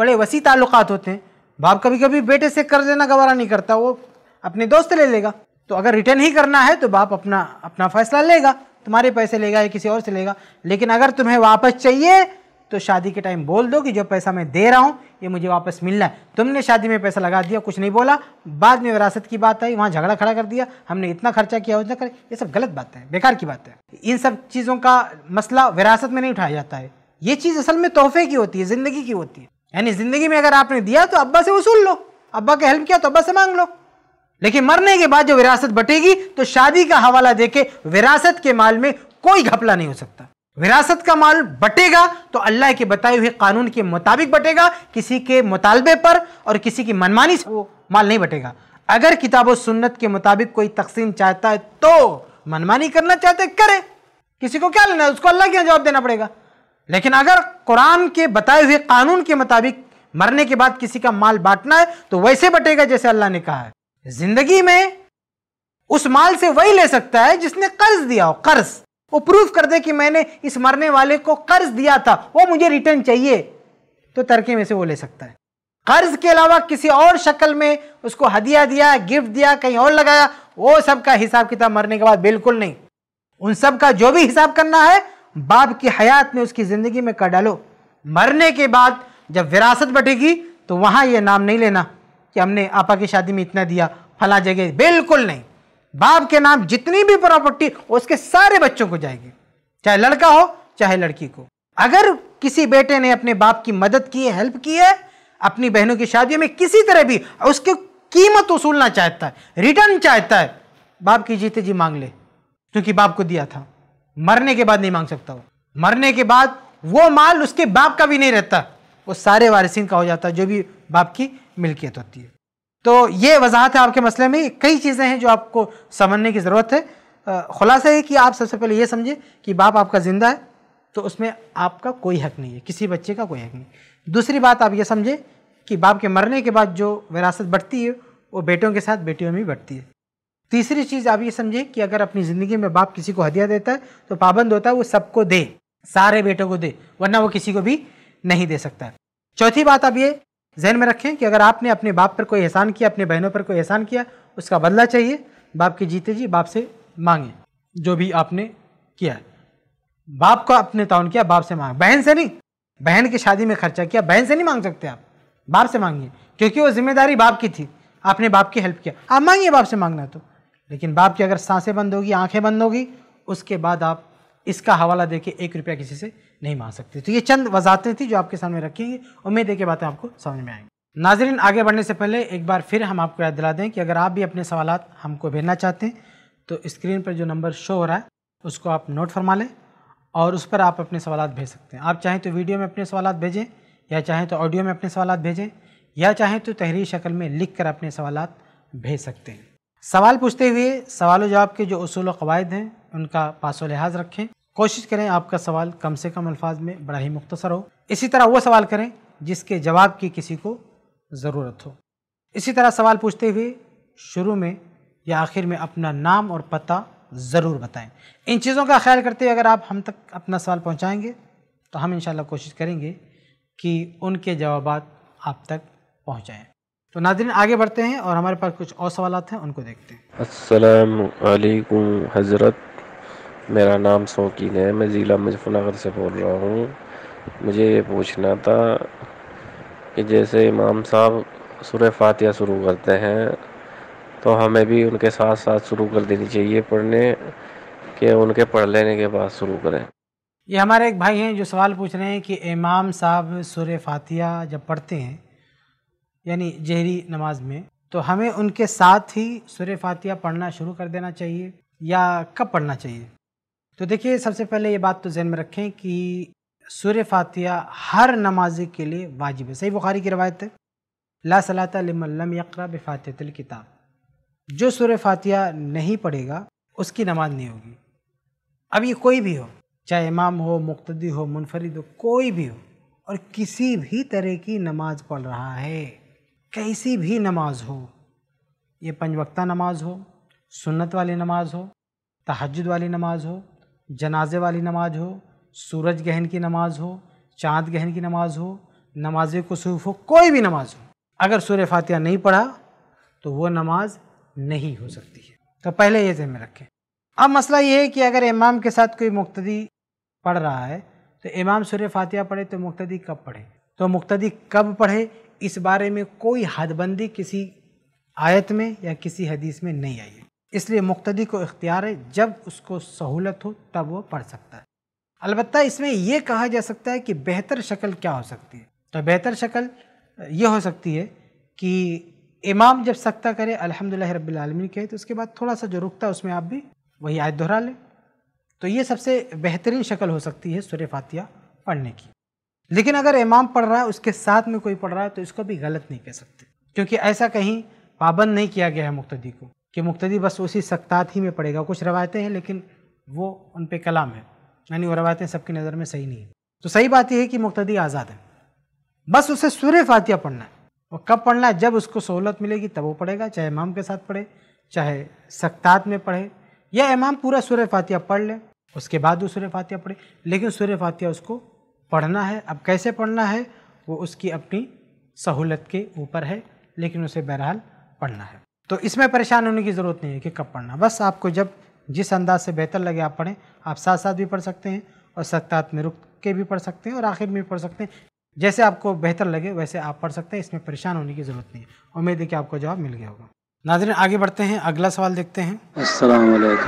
बड़े वसी ताल्लुक होते हैं बाप कभी कभी बेटे से कर्ज लेना गवारा नहीं करता वो अपने दोस्त ले लेगा तो अगर रिटर्न ही करना है तो बाप अपना अपना फैसला लेगा तुम्हारे पैसे लेगा या किसी और से लेगा लेकिन अगर तुम्हें वापस चाहिए तो शादी के टाइम बोल दो कि जो पैसा मैं दे रहा हूँ ये मुझे वापस मिलना है तुमने शादी में पैसा लगा दिया कुछ नहीं बोला बाद में विरासत की बात आई वहाँ झगड़ा खड़ा कर दिया हमने इतना खर्चा किया उतना कर ये सब गलत बात है बेकार की बात है इन सब चीज़ों का मसला विरासत में नहीं उठाया जाता है ये चीज़ असल में तोहफे की होती है ज़िंदगी की होती है यानी ज़िंदगी में अगर आपने दिया तो अब्बा से वसूल लो अब्बा के हेल्प किया तो अब्बा से मांग लो लेकिन मरने के बाद जो विरासत बटेगी तो शादी का हवाला देके विरासत के माल में कोई घपला नहीं हो सकता विरासत का माल बटेगा तो अल्लाह के बताए हुए कानून के मुताबिक बटेगा किसी के मुतालबे पर और किसी की मनमानी से वो माल नहीं बटेगा अगर किताब सुन्नत के मुताबिक कोई तकसीम चाहता है तो मनमानी करना चाहते करे किसी को क्या लेना है उसको अल्लाह के जवाब देना पड़ेगा लेकिन अगर कुरान के बताए हुए कानून के मुताबिक मरने के बाद किसी का माल बांटना है तो वैसे बटेगा जैसे अल्लाह ने कहा है जिंदगी में उस माल से वही ले सकता है जिसने कर्ज दिया हो कर्ज वो प्रूफ कर दे कि मैंने इस मरने वाले को कर्ज दिया था वो मुझे रिटर्न चाहिए तो तरके में से वो ले सकता है कर्ज के अलावा किसी और शक्ल में उसको हदिया दिया गिफ्ट दिया कहीं और लगाया वो सब का हिसाब किताब मरने के बाद बिल्कुल नहीं उन सब का जो भी हिसाब करना है बाप की हयात में उसकी ज़िंदगी में कर डालो मरने के बाद जब विरासत बटेगी तो वहां ये नाम नहीं लेना कि हमने आपा की शादी में इतना दिया फला जगह बिल्कुल नहीं बाप के नाम जितनी भी प्रॉपर्टी उसके सारे बच्चों को जाएगी चाहे लड़का हो चाहे लड़की को अगर किसी बेटे ने अपने बाप की मदद की है हेल्प की है अपनी बहनों की शादियों में किसी तरह भी उसकी कीमत वसूलना चाहता है रिटर्न चाहता है बाप की जीते जी मांग ले क्योंकि बाप को दिया था मरने के बाद नहीं मांग सकता वो मरने के बाद वो माल उसके बाप का भी नहीं रहता वो सारे वारिसिन का हो जाता जो भी बाप की मिल्कियत होती है तो ये वजाहत है आपके मसले में कई चीज़ें हैं जो आपको समझने की ज़रूरत है खुलासा है कि आप सबसे पहले ये समझें कि बाप आपका ज़िंदा है तो उसमें आपका कोई हक नहीं है किसी बच्चे का कोई हक नहीं दूसरी बात आप ये समझें कि बाप के मरने के बाद जो विरासत बढ़ती है वो बेटों के साथ बेटियों में भी बढ़ती है तीसरी चीज़ आप ये समझें कि अगर अपनी ज़िंदगी में बाप किसी को हदिया देता है तो पाबंद होता है वो सबको दे सारे बेटों को दे वरना वो किसी को भी नहीं दे सकता चौथी बात आप ये जहन में रखें कि अगर आपने अपने बाप पर कोई एहसान किया अपने बहनों पर कोई एहसान किया उसका बदला चाहिए बाप के जीते जी बाप से मांगें जो भी आपने किया बाप को अपने ताउन किया बाप से मांग बहन से नहीं बहन की शादी में खर्चा किया बहन से नहीं मांग सकते आप बाप से मांगिए क्योंकि वो जिम्मेदारी बाप की थी आपने बाप की हेल्प किया आप मांगिए बाप से मांगना तो लेकिन बाप की अगर सांसें बंद होगी आंखें बंद होगी उसके बाद आप इसका हवाला देके एक रुपया किसी से नहीं मांग सकते तो ये चंद वजातें थी जो आपके सामने रखेंगे उम्मीद है कि बातें आपको समझ में आएंगी नाजरीन आगे बढ़ने से पहले एक बार फिर हम आपको याद दिला दें कि अगर आप भी अपने सवाल हमको भेजना चाहते हैं तो स्क्रीन पर जो नंबर शो हो रहा है उसको आप नोट फरमा लें और उस पर आप अपने सवाल भेज सकते हैं आप चाहें तो वीडियो में अपने सवाल भेजें या चाहें तो ऑडियो में अपने सवाल भेजें या चाहें तो तहरीर शक्ल में लिख कर अपने सवाल भेज सकते हैं सवाल पूछते हुए सवाल जवाब के जो असूल कवायद हैं उनका पासो लिहाज रखें कोशिश करें आपका सवाल कम से कम अल्फाज में बड़ा ही मुख्तसर हो इसी तरह वो सवाल करें जिसके जवाब की किसी को ज़रूरत हो इसी तरह सवाल पूछते हुए शुरू में या आखिर में अपना नाम और पता ज़रूर बताएं इन चीज़ों का ख्याल करते हुए अगर आप हम तक अपना सवाल पहुंचाएंगे तो हम इंशाल्लाह कोशिश करेंगे कि उनके जवाब आप तक पहुँचाएँ तो नादरीन आगे बढ़ते हैं और हमारे पास कुछ और सवाल हैं उनको देखते हैं असलकुम हज़रत मेरा नाम शौकीन है मैं ज़िला मुजफ्फरनगर से बोल रहा हूँ मुझे ये पूछना था कि जैसे इमाम साहब सुर फातिया शुरू करते हैं तो हमें भी उनके साथ साथ शुरू कर देनी चाहिए पढ़ने के उनके पढ़ लेने के बाद शुरू करें ये हमारे एक भाई हैं जो सवाल पूछ रहे हैं कि इमाम साहब सुर फातिया जब पढ़ते हैं यानी जहरी नमाज में तो हमें उनके साथ ही सुर फातिया पढ़ना शुरू कर देना चाहिए या कब पढ़ना चाहिए तो देखिए सबसे पहले ये बात तो जहन में रखें कि सुर फातिया हर नमाजी के लिए वाजिब है सही बुखारी की रवायत है ला सलाता यकरा बफ़ातल किताब जो सुर फातिया नहीं पढ़ेगा उसकी नमाज नहीं होगी अब ये कोई भी हो चाहे इमाम हो मुक्तदी हो मुनफरद हो कोई भी हो और किसी भी तरह की नमाज पढ़ रहा है कैसी भी नमाज हो ये पंचवक्ता नमाज हो सुन्नत वाली नमाज हो तहजद वाली नमाज हो जनाजे वाली नमाज हो सूरज गहन की नमाज हो चाँद गहन की नमाज हो नमाज कसूफ हो कोई भी नमाज हो अगर सूर्य फातिया नहीं पढ़ा तो वो नमाज नहीं हो सकती है तो पहले ये जहन में रखें अब मसला ये है कि अगर इमाम के साथ कोई मुक्तदी पढ़ रहा है तो इमाम सूर्य फातिया पढ़े तो मुक्तदी कब पढ़े तो मुक्तदी कब पढ़े इस बारे में कोई हदबंदी किसी आयत में या किसी हदीस में नहीं आई है इसलिए मुख्तदी को इख्तियार है जब उसको सहूलत हो तब वो पढ़ सकता है अलबत् इसमें यह कहा जा सकता है कि बेहतर शक्ल क्या हो सकती है तो बेहतर शक्ल ये हो सकती है कि इमाम जब सख्ता करे अल्हम्दुलिल्लाह रब्बिल के कहे तो उसके बाद थोड़ा सा जो रुकता है उसमें आप भी वही आयत दोहरा लें तो ये सबसे बेहतरीन शक्ल हो सकती है सुर फातिया पढ़ने की लेकिन अगर इमाम पढ़ रहा है उसके साथ में कोई पढ़ रहा है तो इसको भी गलत नहीं कह सकते क्योंकि ऐसा कहीं पाबंद नहीं किया गया है मुक्तदी को कि मुक्तदी बस उसी सख्तात ही में पड़ेगा कुछ रवायतें हैं लेकिन वो उन पर कलाम है यानी वो रवायतें सबकी नज़र में सही नहीं है तो सही बात यह है कि मुक्तदी आज़ाद है बस उसे सुर फातिया पढ़ना है और कब पढ़ना है जब उसको सहूलत मिलेगी तब वो पढ़ेगा चाहे इमाम के साथ पढ़े चाहे सख्तात में पढ़े या इमाम पूरा सूर्य फातिया पढ़ ले उसके बाद वो सूर्य फातिया पढ़े लेकिन सूर्य फातिया उसको पढ़ना है अब कैसे पढ़ना है वो उसकी अपनी सहूलत के ऊपर है लेकिन उसे बहरहाल पढ़ना है तो इसमें परेशान होने की ज़रूरत नहीं है कि कब पढ़ना बस आपको जब जिस अंदाज से बेहतर लगे आप पढ़ें आप साथ साथ भी पढ़ सकते हैं और सत्तात में रुक के भी पढ़ सकते हैं और आखिर में भी पढ़ सकते हैं जैसे आपको बेहतर लगे वैसे आप पढ़ सकते हैं इसमें परेशान होने की ज़रूरत नहीं है उम्मीद है कि आपको जवाब मिल गया होगा नाजरन आगे बढ़ते हैं अगला सवाल देखते हैं असल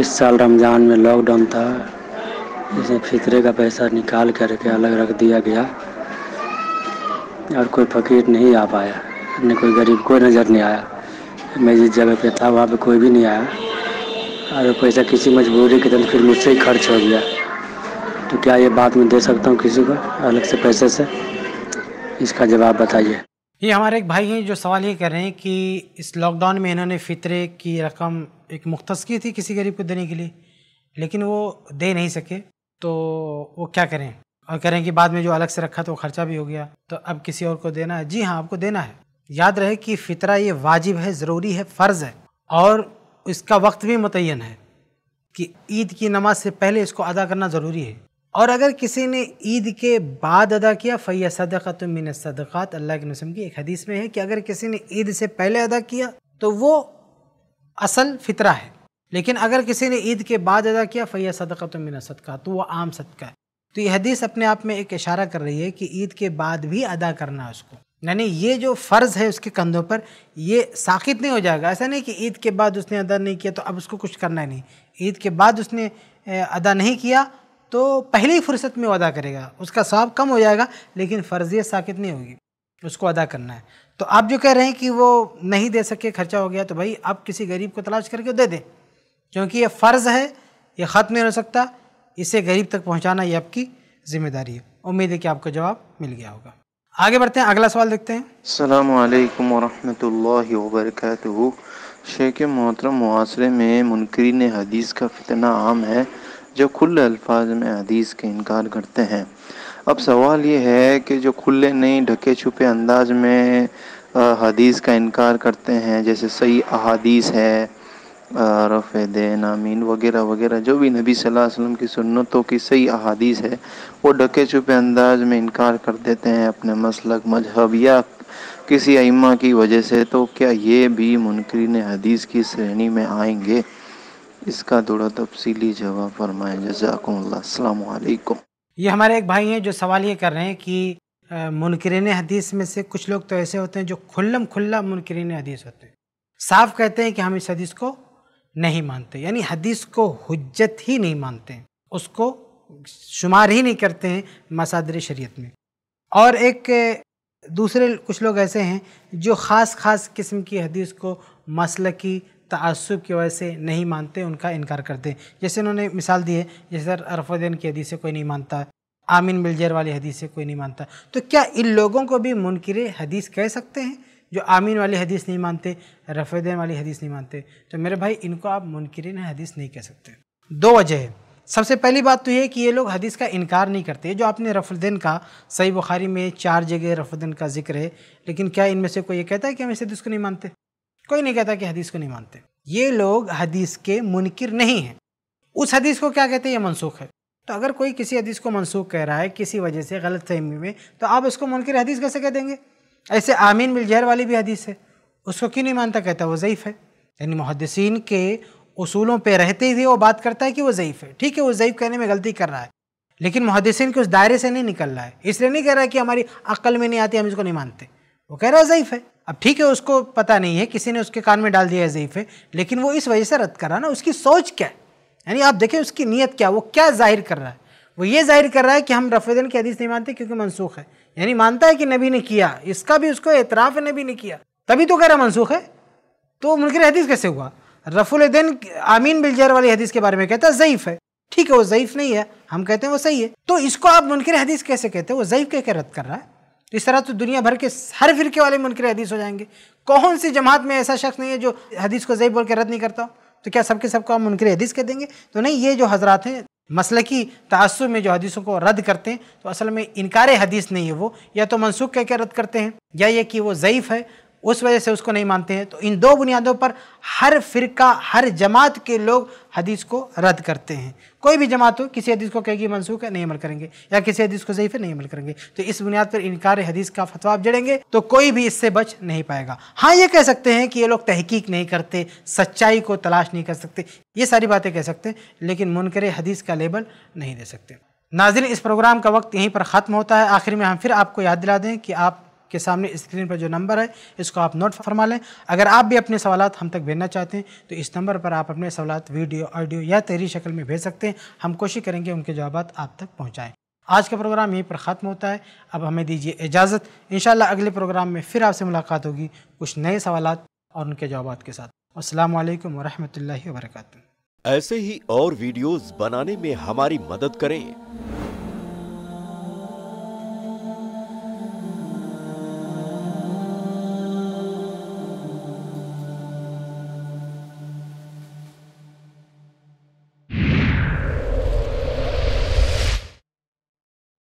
इस साल रमज़ान में लॉकडाउन था इसे फितरे का पैसा निकाल करके अलग रख दिया गया और कोई फकीर नहीं आ पाया न कोई गरीब कोई नज़र नहीं आया मैं जिस जगह पे था वहाँ पे कोई भी नहीं आया और पैसा किसी मजबूरी के तहत फिर मुझसे ही खर्च हो गया तो क्या ये बात मैं दे सकता हूँ किसी को अलग से पैसे से इसका जवाब बताइए ये हमारे एक भाई हैं जो सवाल ये कर रहे हैं कि इस लॉकडाउन में इन्होंने फ़ितरे की रकम एक मुख्त की थी किसी गरीब को देने के लिए लेकिन वो दे नहीं सके तो वो क्या करें और करें कि बाद में जो अलग से रखा तो खर्चा भी हो गया तो अब किसी और को देना है जी हाँ आपको देना है याद रहे कि फितरा ये वाजिब है ज़रूरी है फ़र्ज़ है और इसका वक्त भी मुतन है कि ईद की नमाज से पहले इसको अदा करना ज़रूरी है और अगर किसी ने ईद के बाद अदा किया फ़ैया सदक़ा तो मिन सदक़ात अल्लाह के नसम की एक हदीस में है कि अगर किसी ने ईद से पहले अदा किया तो वो असल फितरा है लेकिन अगर किसी ने ईद के बाद अदा किया फ़ैया सदका तो मिना सदका तो वह आम सदका है तो यह हदीस अपने आप में एक इशारा कर रही है कि ईद के बाद भी अदा करना है उसको यानी ये जो फ़र्ज़ है उसके कंधों पर ये साखित नहीं हो जाएगा ऐसा नहीं कि ईद के बाद उसने अदा नहीं किया तो अब उसको कुछ करना ही नहीं ईद के बाद उसने अदा नहीं किया तो पहली फुर्सत में वो अदा करेगा उसका स्वाब कम हो जाएगा लेकिन फ़र्जियत साखित नहीं होगी उसको अदा करना है तो आप जो कह रहे हैं कि वो नहीं दे सके खर्चा हो गया तो भाई आप किसी गरीब को तलाश करके दे दें क्योंकि ये फ़र्ज़ है ये ख़त्म नहीं हो सकता इसे गरीब तक पहुँचाना ये आपकी जिम्मेदारी है उम्मीद है कि आपको जवाब मिल गया होगा आगे बढ़ते हैं अगला सवाल देखते हैं अल्लाम वरहमल वबरक शेख मोहतरम मुआरे में मुनकरीन हदीस का फितना आम है जो खुले अल्फाज में हदीस के इनकार करते हैं अब सवाल ये है कि जो खुले नहीं ढके छुपे अंदाज में हदीस का इनकार करते हैं जैसे सही अदीस है रफ़ दैन आमीन वगैरह वगैरह जो भी नबी सल्लल्लाहु अलैहि वसल्लम की सुन्नतों की सही अहादीस है वो ढके छुपे अंदाज में इनकार कर देते हैं अपने मसलक मजहब या किसी अइमा की वजह से तो क्या ये भी मुनकरीन हदीस की श्रेणी में आएंगे इसका थोड़ा तफसीली जवाब फरमाएँ जजाकम्लकुम ये हमारे एक भाई हैं जो सवाल ये कर रहे हैं कि मुनकरीन हदीस में से कुछ लोग तो ऐसे होते हैं जो खुल्लम खुल्ला मुनकरीन हदीस होते हैं साफ कहते हैं कि हम इस हदीस को नहीं मानते यानी हदीस को हजत ही नहीं मानते उसको शुमार ही नहीं करते हैं मसादर शरीयत में और एक दूसरे कुछ लोग ऐसे हैं जो ख़ास ख़ास किस्म की हदीस को मसल की तसब की वजह से नहीं मानते उनका इनकार करते हैं जैसे उन्होंने मिसाल दी है जैसे सर अरफुद्दीन की हदीस कोई नहीं मानता आमिन मिलजर वाली हदीस कोई नहीं मानता तो क्या इन लोगों को भी मुनकर हदीस कह सकते हैं जो आमीन वाली हदीस नहीं मानते रफेदेन वाली हदीस नहीं मानते तो मेरे भाई इनको आप मुनकरीन हदीस नहीं कह सकते दो वजह है सबसे पहली बात तो ये कि ये लोग हदीस का इनकार नहीं करते जो आपने रफुद्दीन का सही बुखारी में चार जगह रफुद्दीन का जिक्र है लेकिन क्या इनमें से कोई ये कहता है कि हम इस हदीस को नहीं मानते कोई नहीं कहता कि हदीस को नहीं मानते ये लोग हदीस के मुनकर नहीं हैं उस हदीस को क्या कहते हैं ये मनसूख है तो अगर कोई किसी हदीस को मनसूख कह रहा है किसी वजह से गलत फहमी में तो आप उसको मुनकर हदीस कैसे कह देंगे ऐसे आमीन बिलजहर वाली भी हदीस है उसको क्यों नहीं मानता कहता वो ज़यीफ़ है यानी मुहदसिन के उसूलों पर रहते हुए वो बात करता है कि वो ज़यीफ़ है ठीक है वो ज़यीफ़ कहने में गलती कर रहा है लेकिन मुहदसिन के उस दायरे से नहीं निकल रहा है इसलिए नहीं कह रहा है कि हमारी अक्ल में नहीं आती हम इसको नहीं मानते वो कह रहा है ज़यीफ़ है अब ठीक है उसको पता नहीं है किसी ने उसके कान में डाल दिया है ज़यीफ़ है लेकिन वो इस वजह से रद्द कर रहा ना उसकी सोच क्या है यानी आप देखें उसकी नीयत क्या वो क्या जाहिर कर रहा है वो ये जाहिर कर रहा है कि हम रफेदन की हदीस नहीं मानते क्योंकि मनसूख है यानी मानता है कि नबी ने किया इसका भी उसको एतराफ़ नबी ने किया तभी तो कह रहा मनसूख है तो मुनकर हदीस कैसे हुआ रफुलद्दीन आमीन बिलजर वाली हदीस के बारे में कहता है ज़यीफ़ है ठीक है वो ज़यीफ़ नहीं है हम कहते हैं वो सही है तो इसको आप मुनकर हदीस कैसे कहते हैं वो ज़यीफ़ कह के रद्द कर रहा है तो इस तरह तो दुनिया भर के हर फिरके वाले मुनकर हदीस हो जाएंगे कौन सी जमात में ऐसा शख्स नहीं है जो हदीस को ज़यीफ़ बोल के रद्द नहीं करता तो क्या सबके सबको आप मुनकर हदीस कह देंगे तो नहीं ये जो हजरात हैं मसल की तसब में जो हदीसों को रद्द करते हैं तो असल में इनकार हदीस नहीं है वो या तो मनसूख कह के रद्द करते हैं या ये कि वो ज़यीफ़ है उस वजह से उसको नहीं मानते हैं तो इन दो बुनियादों पर हर फ़िरका हर जमात के लोग हदीस को रद्द करते हैं कोई भी जमात हो किसी हदीस को कहेगी मनसूख है नहीं अमल करेंगे या किसी हदीस को सही फिर नहीं अमल करेंगे तो इस बुनियाद पर इनकार हदीस का फतवा जड़ेंगे तो कोई भी इससे बच नहीं पाएगा हाँ ये कह सकते हैं कि ये लोग तहकीक नहीं करते सच्चाई को तलाश नहीं कर सकते ये सारी बातें कह सकते हैं लेकिन मुनकर हदीस का लेबल नहीं दे सकते नाजिन इस प्रोग्राम का वक्त यहीं पर ख़त्म होता है आखिर में हम फिर आपको याद दिला दें कि आप के सामने स्क्रीन पर जो नंबर है इसको आप नोट फरमा लें अगर आप भी अपने सवाल हम तक भेजना चाहते हैं तो इस नंबर पर आप अपने सवाल वीडियो ऑडियो या तहरी शक्ल में भेज सकते हैं हम कोशिश करेंगे उनके जवाब आप तक पहुँचाएँ आज का प्रोग्राम यहीं पर ख़त्म होता है अब हमें दीजिए इजाज़त इन अगले प्रोग्राम में फिर आपसे मुलाकात होगी कुछ नए सवाल और उनके जवाब के साथ असलम वरहमल वर्क ऐसे ही और वीडियोस बनाने में हमारी मदद करें